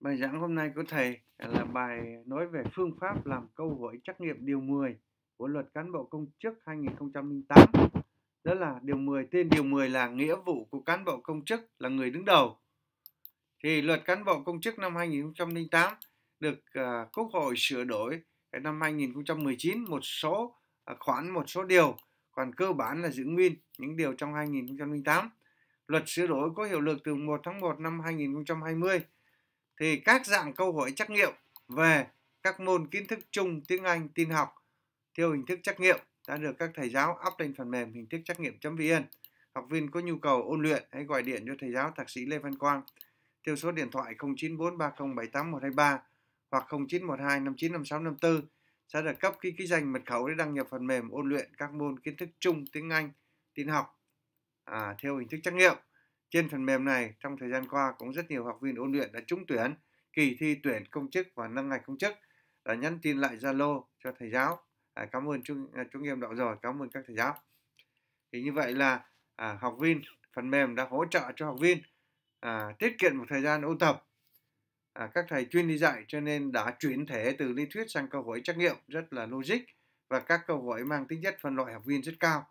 Bài giảng hôm nay của thầy là bài nói về phương pháp làm câu hỏi trắc nghiệm điều 10 của luật cán bộ công chức 2008. Đó là điều 10, tên điều 10 là nghĩa vụ của cán bộ công chức là người đứng đầu. Thì luật cán bộ công chức năm 2008 được uh, Quốc hội sửa đổi năm 2019 một số uh, khoản một số điều, còn cơ bản là giữ nguyên những điều trong 2008. Luật sửa đổi có hiệu lực từ 1 tháng 1 năm 2020 thì các dạng câu hỏi trắc nghiệm về các môn kiến thức chung tiếng Anh tin học theo hình thức trắc nghiệm đã được các thầy giáo up lên phần mềm hình thức trắc nghiệm vn học viên có nhu cầu ôn luyện hãy gọi điện cho thầy giáo thạc sĩ lê văn quang theo số điện thoại 0943078123 hoặc 0912595654 sẽ được cấp ký ký danh mật khẩu để đăng nhập phần mềm ôn luyện các môn kiến thức chung tiếng Anh tin học à, theo hình thức trắc nghiệm trên phần mềm này, trong thời gian qua cũng rất nhiều học viên ôn luyện đã trúng tuyển kỳ thi tuyển công chức và nâng ngạch công chức đã nhắn tin lại Zalo cho thầy giáo. À, cảm ơn chúng à, chúng em đạo rồi, cảm ơn các thầy giáo. Thì như vậy là à, học viên phần mềm đã hỗ trợ cho học viên à, tiết kiệm một thời gian ôn tập. À, các thầy chuyên đi dạy cho nên đã chuyển thể từ lý thuyết sang câu hỏi trắc nghiệm rất là logic và các câu hỏi mang tính chất phân loại học viên rất cao.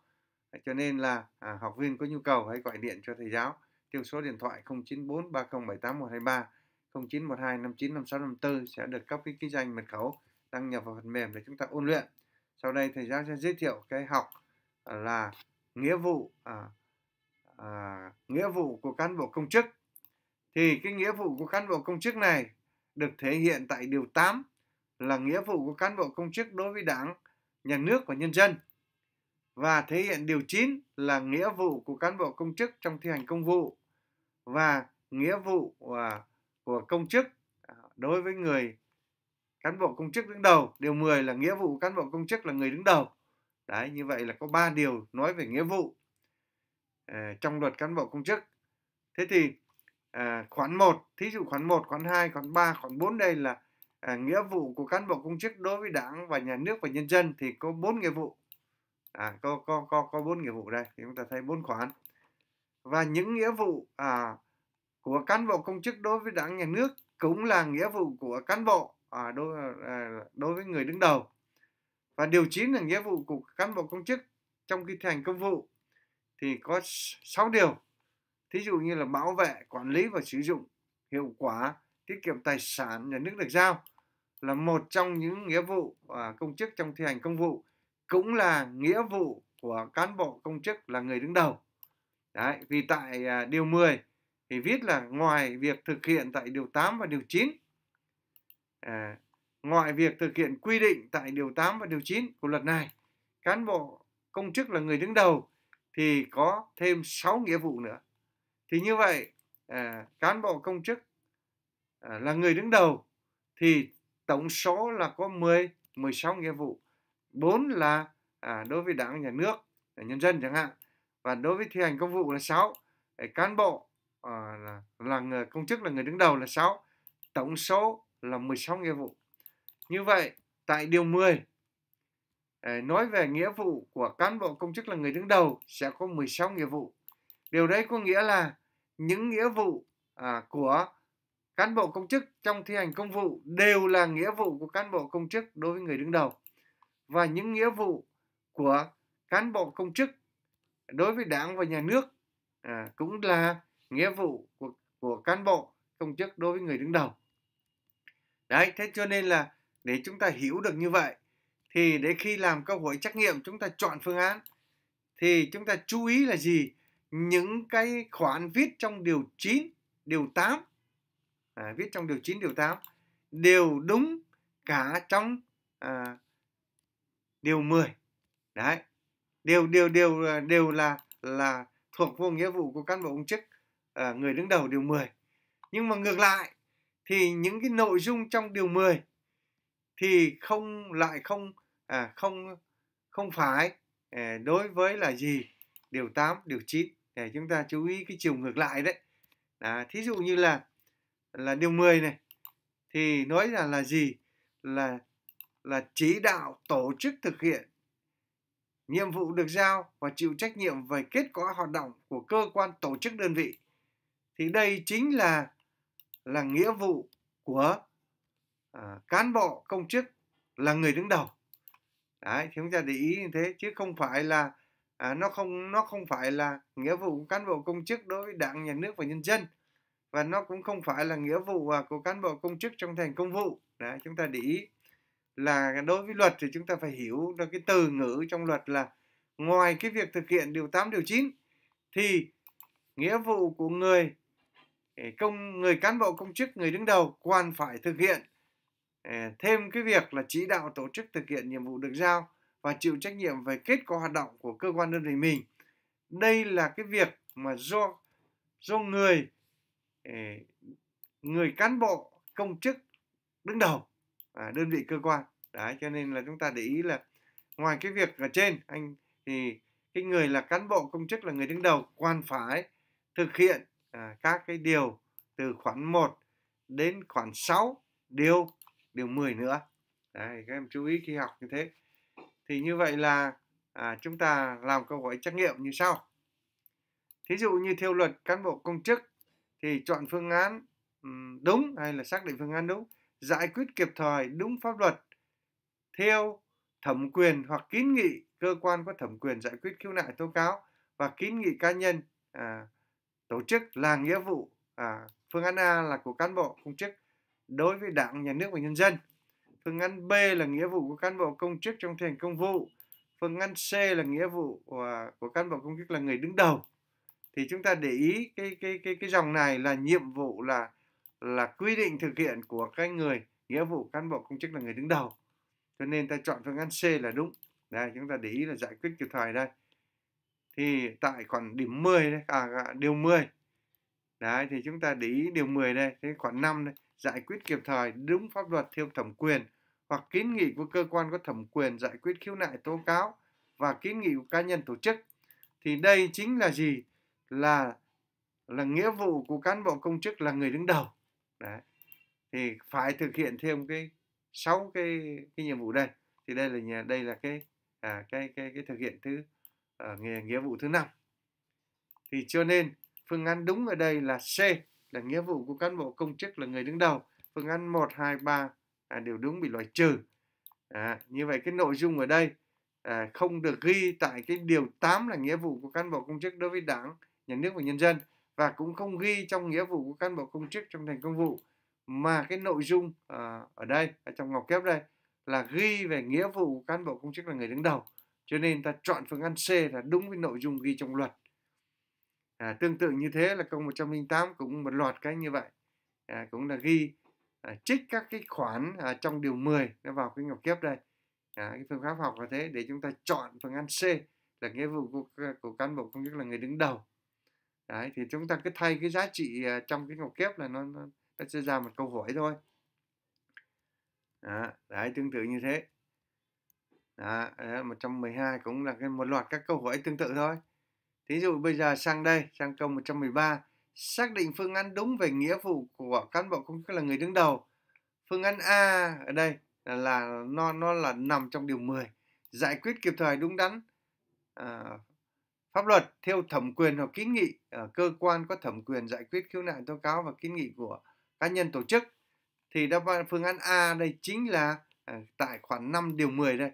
À, cho nên là à, học viên có nhu cầu hãy gọi điện cho thầy giáo trong số điện thoại 094 3078 123 0912 59 sẽ được cấp cái ký danh mật khẩu đăng nhập vào phần mềm để chúng ta ôn luyện. Sau đây thầy giáo sẽ giới thiệu cái học à, là nghĩa vụ à, à, nghĩa vụ của cán bộ công chức. Thì cái nghĩa vụ của cán bộ công chức này được thể hiện tại điều 8 là nghĩa vụ của cán bộ công chức đối với Đảng, nhà nước và nhân dân và thể hiện điều 9 là nghĩa vụ của cán bộ công chức trong thi hành công vụ và nghĩa vụ của công chức à, đối với người cán bộ công chức đứng đầu điều 10 là nghĩa vụ cán bộ công chức là người đứng đầu đấy như vậy là có ba điều nói về nghĩa vụ à, trong luật cán bộ công chức thế thì à, khoản 1 thí dụ khoản 1 khoản 2 khoản 3 khoản 4 đây là nghĩa vụ của cán bộ công chức đối với đảng và nhà nước và nhân dân thì có bốn nghĩa vụ à, có có có có bốn nghĩa vụ đây thì chúng ta thấy bốn khoản và những nghĩa vụ à, của cán bộ công chức đối với đảng nhà nước cũng là nghĩa vụ của cán bộ à, đối, à, à, đối với người đứng đầu và điều chín là nghĩa vụ của cán bộ công chức trong khi thi hành công vụ thì có 6 điều thí dụ như là bảo vệ quản lý và sử dụng hiệu quả tiết kiệm tài sản nhà nước được giao là một trong những nghĩa vụ à, công chức trong thi hành công vụ cũng là nghĩa vụ của cán bộ công chức là người đứng đầu Đấy, vì tại à, điều 10 thì viết là ngoài việc thực hiện tại điều 8 và điều 9 à, ngoài việc thực hiện quy định tại điều 8 và điều 9 của luật này cán bộ công chức là người đứng đầu thì có thêm 6 nghĩa vụ nữa thì như vậy à, cán bộ công chức à, là người đứng đầu thì tổng số là có 10 16 nghĩa vụ 4 là à, đối với đảng nhà nước nhân dân chẳng hạn và đối với thi hành công vụ là 6 cán bộ uh, là, là người công chức là người đứng đầu là 6 tổng số là 16 nghĩa vụ như vậy tại điều 10 nói về nghĩa vụ của cán bộ công chức là người đứng đầu sẽ có 16 nghĩa vụ điều đấy có nghĩa là những nghĩa vụ à, của cán bộ công chức trong thi hành công vụ đều là nghĩa vụ của cán bộ công chức đối với người đứng đầu và những nghĩa vụ của cán bộ công chức đối với đảng và nhà nước à, cũng là nghĩa vụ của, của cán bộ công chức đối với người đứng đầu đấy thế cho nên là để chúng ta hiểu được như vậy thì để khi làm câu hỏi trắc nghiệm chúng ta chọn phương án thì chúng ta chú ý là gì những cái khoản viết trong điều 9 điều 8 à, viết trong điều 9 điều 8 đều đúng cả trong à, điều 10 đấy đều đều đều ờ, đều là là thuộc vô nghĩa vụ của cán bộ công chức à, người đứng đầu điều 10 nhưng mà ngược lại thì những cái nội dung trong điều 10 thì không lại không à, không không phải à, đối với là gì điều 8 điều 9 để chúng ta chú ý cái chiều ngược lại đấy à, thí dụ như là là điều 10 này thì nói là là gì là là chỉ đạo tổ chức thực hiện nhiệm vụ được giao và chịu trách nhiệm về kết quả hoạt động của cơ quan tổ chức đơn vị thì đây chính là là nghĩa vụ của à, cán bộ công chức là người đứng đầu đấy thì chúng ta để ý như thế chứ không phải là à, nó không nó không phải là nghĩa vụ của cán bộ công chức đối với đảng nhà nước và nhân dân và nó cũng không phải là nghĩa vụ à, của cán bộ công chức trong thành công vụ đấy chúng ta để ý là đối với luật thì chúng ta phải hiểu là cái từ ngữ trong luật là ngoài cái việc thực hiện điều 8 điều 9 thì nghĩa vụ của người công người cán bộ công chức người đứng đầu quan phải thực hiện thêm cái việc là chỉ đạo tổ chức thực hiện nhiệm vụ được giao và chịu trách nhiệm về kết quả hoạt động của cơ quan đơn vị mình đây là cái việc mà do do người người cán bộ công chức đứng đầu à, đơn vị cơ quan đấy cho nên là chúng ta để ý là ngoài cái việc ở trên anh thì cái người là cán bộ công chức là người đứng đầu quan phải thực hiện à, các cái điều từ khoản 1 đến khoản 6 điều điều 10 nữa đấy, các em chú ý khi học như thế thì như vậy là à, chúng ta làm câu hỏi trắc nghiệm như sau thí dụ như theo luật cán bộ công chức thì chọn phương án đúng hay là xác định phương án đúng giải quyết kịp thời đúng pháp luật theo thẩm quyền hoặc kiến nghị cơ quan có thẩm quyền giải quyết khiếu nại tố cáo và kiến nghị cá nhân à, tổ chức là nghĩa vụ à, phương án A là của cán bộ công chức đối với đảng nhà nước và nhân dân phương án B là nghĩa vụ của cán bộ công chức trong thi hành công vụ phương án C là nghĩa vụ của, à, của cán bộ công chức là người đứng đầu thì chúng ta để ý cái cái cái cái dòng này là nhiệm vụ là là quy định thực hiện của các người nghĩa vụ cán bộ công chức là người đứng đầu cho nên ta chọn phương án C là đúng đây chúng ta để ý là giải quyết kịp thời đây thì tại khoản điểm 10 đây, à, điều 10 đấy thì chúng ta để ý điều 10 đây thế khoản 5 đây giải quyết kịp thời đúng pháp luật theo thẩm quyền hoặc kiến nghị của cơ quan có thẩm quyền giải quyết khiếu nại tố cáo và kiến nghị của cá nhân tổ chức thì đây chính là gì là là nghĩa vụ của cán bộ công chức là người đứng đầu đấy thì phải thực hiện thêm cái sáu cái cái nhiệm vụ đây thì đây là nhà đây là cái à, cái cái cái thực hiện thứ à, nghề nghĩa vụ thứ năm thì cho nên phương án đúng ở đây là C là nghĩa vụ của cán bộ công chức là người đứng đầu phương án 1, 2, 3 à, đều đúng bị loại trừ à, như vậy cái nội dung ở đây à, không được ghi tại cái điều 8 là nghĩa vụ của cán bộ công chức đối với đảng nhà nước và nhân dân và cũng không ghi trong nghĩa vụ của cán bộ công chức trong thành công vụ mà cái nội dung ờ, ở đây ở trong ngọc kép đây là ghi về nghĩa vụ của cán bộ công chức là người đứng đầu cho nên ta chọn phương án C là đúng với nội dung ghi trong luật à, tương tự như thế là câu 108 cũng một loạt cái như vậy à, cũng là ghi à, trích các cái khoản à, trong điều 10 nó vào cái ngọc kép đây à, cái phương pháp học là thế để chúng ta chọn phương án C là nghĩa vụ của, của cán bộ công chức là người đứng đầu đấy thì chúng ta cứ thay cái giá trị à, trong cái ngoặc kép là nó, nó nó sẽ ra một câu hỏi thôi đó, đấy tương tự như thế đó, 112 à, cũng là cái một loạt các câu hỏi tương tự thôi thí dụ bây giờ sang đây sang câu 113 xác định phương án đúng về nghĩa vụ của cán bộ công chức là người đứng đầu phương án A ở đây là, là nó nó là nằm trong điều 10 giải quyết kịp thời đúng đắn à, pháp luật theo thẩm quyền hoặc kiến nghị ờ, cơ quan có thẩm quyền giải quyết khiếu nại tố cáo và kiến nghị của cá nhân tổ chức thì đáp án phương án A đây chính là à, tại khoản 5 điều 10 đây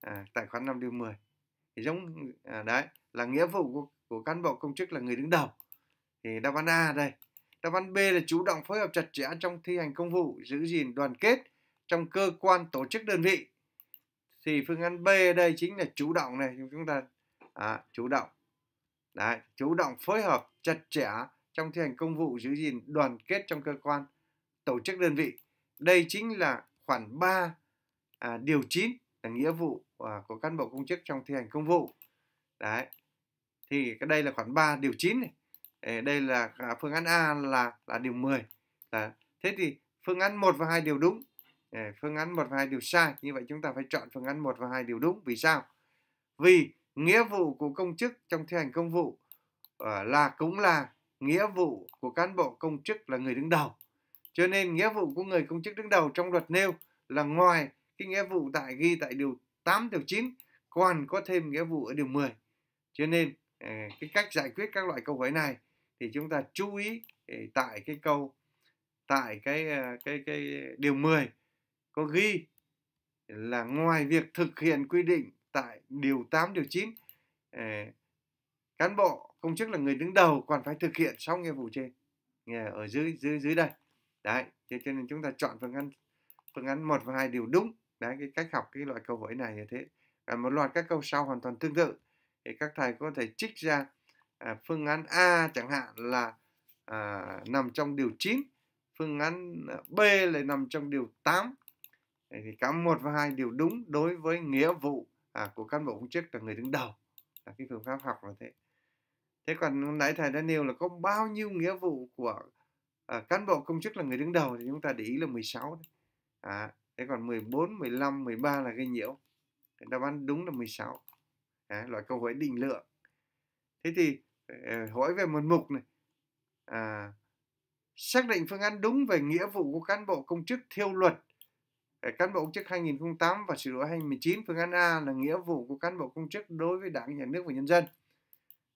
à, tại khoản 5 điều 10 thì giống à, đấy là nghĩa vụ của, của cán bộ công chức là người đứng đầu thì đáp án A đây đáp án B là chủ động phối hợp chặt chẽ trong thi hành công vụ giữ gìn đoàn kết trong cơ quan tổ chức đơn vị thì phương án B đây chính là chủ động này chúng ta à, chủ động Đấy, chủ động phối hợp chặt chẽ trong thi hành công vụ giữ gìn đoàn kết trong cơ quan tổ chức đơn vị đây chính là khoản 3 à, điều 9 là nghĩa vụ à, của cán bộ công chức trong thi hành công vụ đấy thì cái đây là khoản 3 điều 9 này đây là à, phương án A là là điều 10 à, thế thì phương án 1 và 2 đều đúng phương án 1 và 2 đều sai như vậy chúng ta phải chọn phương án 1 và 2 đều đúng vì sao vì nghĩa vụ của công chức trong thi hành công vụ ờ, là cũng là nghĩa vụ của cán bộ công chức là người đứng đầu cho nên nghĩa vụ của người công chức đứng đầu trong luật nêu là ngoài cái nghĩa vụ tại ghi tại điều 8 điều 9 còn có thêm nghĩa vụ ở điều 10 cho nên ờ, cái cách giải quyết các loại câu hỏi này thì chúng ta chú ý ờ, tại cái câu tại cái cái cái điều 10 có ghi là ngoài việc thực hiện quy định tại điều 8 điều 9 ờ, cán bộ công chức là người đứng đầu còn phải thực hiện xong nghĩa vụ trên ở dưới dưới dưới đây đấy thế cho nên chúng ta chọn phương án phương án một và hai đều đúng đấy cái cách học cái loại câu hỏi này như thế và một loạt các câu sau hoàn toàn tương tự thì các thầy có thể trích ra à, phương án A chẳng hạn là à, nằm trong điều 9 phương án B lại nằm trong điều 8 thì cả một và hai đều đúng đối với nghĩa vụ à, của cán bộ công chức là người đứng đầu là cái phương pháp học là thế thế còn nãy thầy đã nêu là có bao nhiêu nghĩa vụ của à, cán bộ công chức là người đứng đầu thì chúng ta để ý là 16 đấy. À, thế còn 14, 15, 13 là gây nhiễu đáp án đúng là 16 à, loại câu hỏi định lượng thế thì ờ, hỏi về một mục này à, xác định phương án đúng về nghĩa vụ của cán bộ công chức theo luật Ờ, cán bộ công chức 2008 và sửa đổi 2019 phương án A là nghĩa vụ của cán bộ công chức đối với đảng nhà nước và nhân dân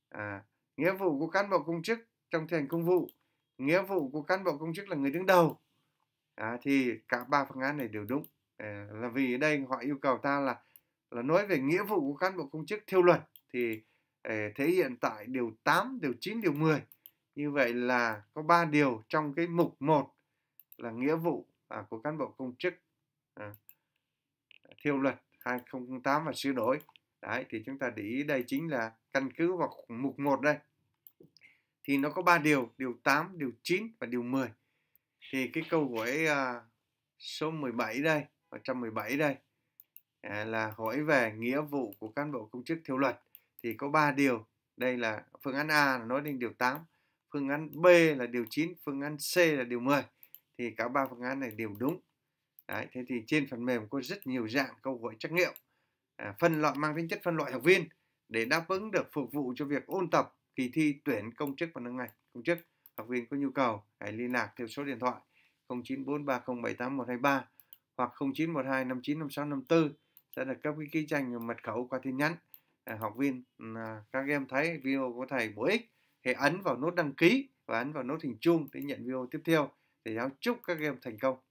à, nghĩa vụ của cán bộ công chức trong thi hành công vụ nghĩa vụ của cán bộ công chức là người đứng đầu à, thì cả ba phương án này đều đúng à, là vì ở đây họ yêu cầu ta là là nói về nghĩa vụ của cán bộ công chức theo luật thì à, thể hiện tại điều 8, điều 9, điều 10 như vậy là có ba điều trong cái mục 1 là nghĩa vụ à, của cán bộ công chức À, thiêu luật 2008 và sửa đổi đấy thì chúng ta để ý đây chính là căn cứ vào mục 1 đây thì nó có ba điều điều 8 điều 9 và điều 10 thì cái câu hỏi à, số 17 đây 117 đây à, là hỏi về nghĩa vụ của cán bộ công chức theo luật thì có 3 điều đây là phương án A nói đến điều 8 phương án B là điều 9 phương án C là điều 10 thì cả ba phương án này đều đúng Đấy, thế thì trên phần mềm có rất nhiều dạng câu hỏi trắc nghiệm à, phân loại mang tính chất phân loại học viên để đáp ứng được phục vụ cho việc ôn tập kỳ thi tuyển công chức và nâng ngành công chức học viên có nhu cầu hãy liên lạc theo số điện thoại 0943078123 hoặc 0912595654 sẽ được cấp cái ký danh và mật khẩu qua tin nhắn à, học viên à, các em thấy video của thầy bổ ích thì ấn vào nút đăng ký và ấn vào nút hình chuông để nhận video tiếp theo thầy giáo chúc các em thành công